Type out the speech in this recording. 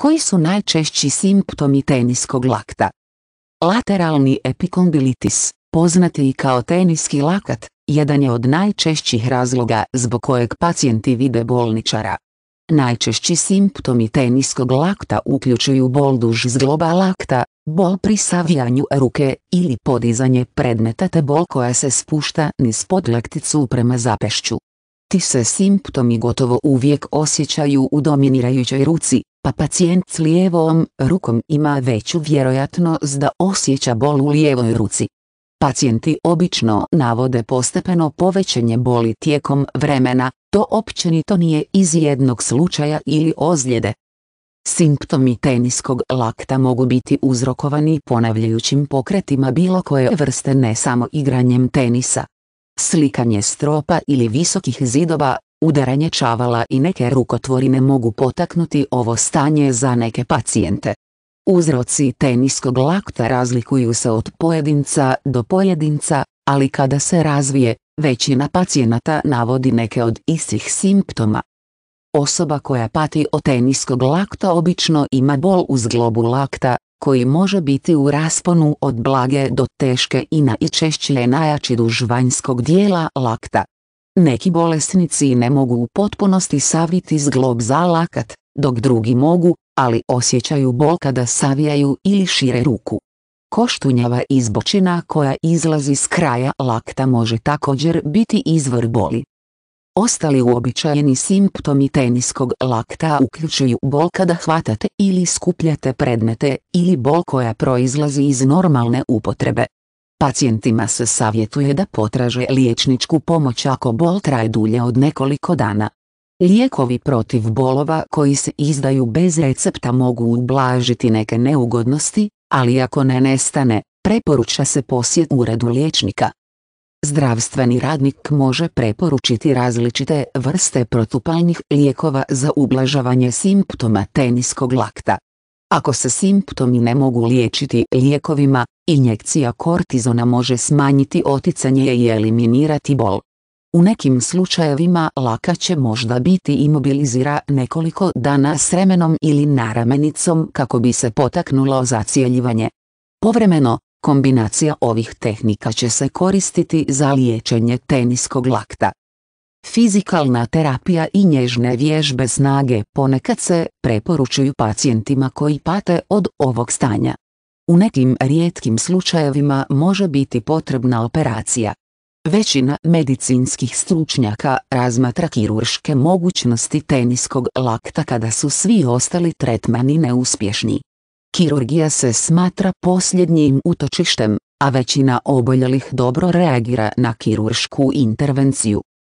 Koji su najčešći simptomi teniskog lakta? Lateralni epikondilitis, poznati i kao teniski lakat, jedan je od najčešćih razloga zbog kojeg pacijenti vide bolničara. Najčešći simptomi teniskog lakta uključuju bol duž zgloba lakta, bol pri savijanju ruke ili podizanje predmeta te bol koja se spušta niz pod prema zapešću. Ti se simptomi gotovo uvijek osjećaju u dominirajućoj ruci, pa pacijent s lijevom rukom ima veću vjerojatnost da osjeća bol u lijevoj ruci. Pacijenti obično navode postepeno povećanje boli tijekom vremena, to općenito nije iz jednog slučaja ili ozljede. Simptomi teniskog lakta mogu biti uzrokovani ponavljajućim pokretima bilo koje vrste ne samo igranjem tenisa, Slikanje stropa ili visokih zidova, udaranje čavala i neke rukotvorine mogu potaknuti ovo stanje za neke pacijente. Uzroci teniskog lakta razlikuju se od pojedinca do pojedinca, ali kada se razvije, većina pacijenata navodi neke od istih simptoma. Osoba koja pati od teniskog lakta obično ima bol uz globu lakta, koji može biti u rasponu od blage do teške i najčešće je najjači duž vanjskog dijela lakta. Neki bolesnici ne mogu u potpunosti saviti zglob za lakat, dok drugi mogu, ali osjećaju bol kada savijaju ili šire ruku. Koštunjava izbočina koja izlazi s kraja lakta može također biti izvor boli. Ostali uobičajeni simptomi teniskog lakta uključuju bol kada hvatate ili skupljate predmete ili bol koja proizlazi iz normalne upotrebe. Pacijentima se savjetuje da potraže liječničku pomoć ako bol traje dulje od nekoliko dana. Lijekovi protiv bolova koji se izdaju bez recepta mogu ublažiti neke neugodnosti, ali ako ne nestane, preporuča se posjet uredu liječnika. Zdravstveni radnik može preporučiti različite vrste protupalnih lijekova za ublažavanje simptoma teniskog lakta. Ako se simptomi ne mogu liječiti lijekovima, injekcija kortizona može smanjiti oticanje i eliminirati bol. U nekim slučajevima laka će možda biti imobilizira nekoliko dana s remenom ili naramenicom kako bi se potaknulo zacijeljivanje. Povremeno, Kombinacija ovih tehnika će se koristiti za liječenje teniskog lakta. Fizikalna terapija i nježne vježbe snage ponekad se preporučuju pacijentima koji pate od ovog stanja. U nekim rijetkim slučajevima može biti potrebna operacija. Većina medicinskih stručnjaka razmatra kirurške mogućnosti teniskog lakta kada su svi ostali tretmani neuspješni. Kirurgija se smatra posljednjim utočištem, a većina oboljelih dobro reagira na kiruršku intervenciju.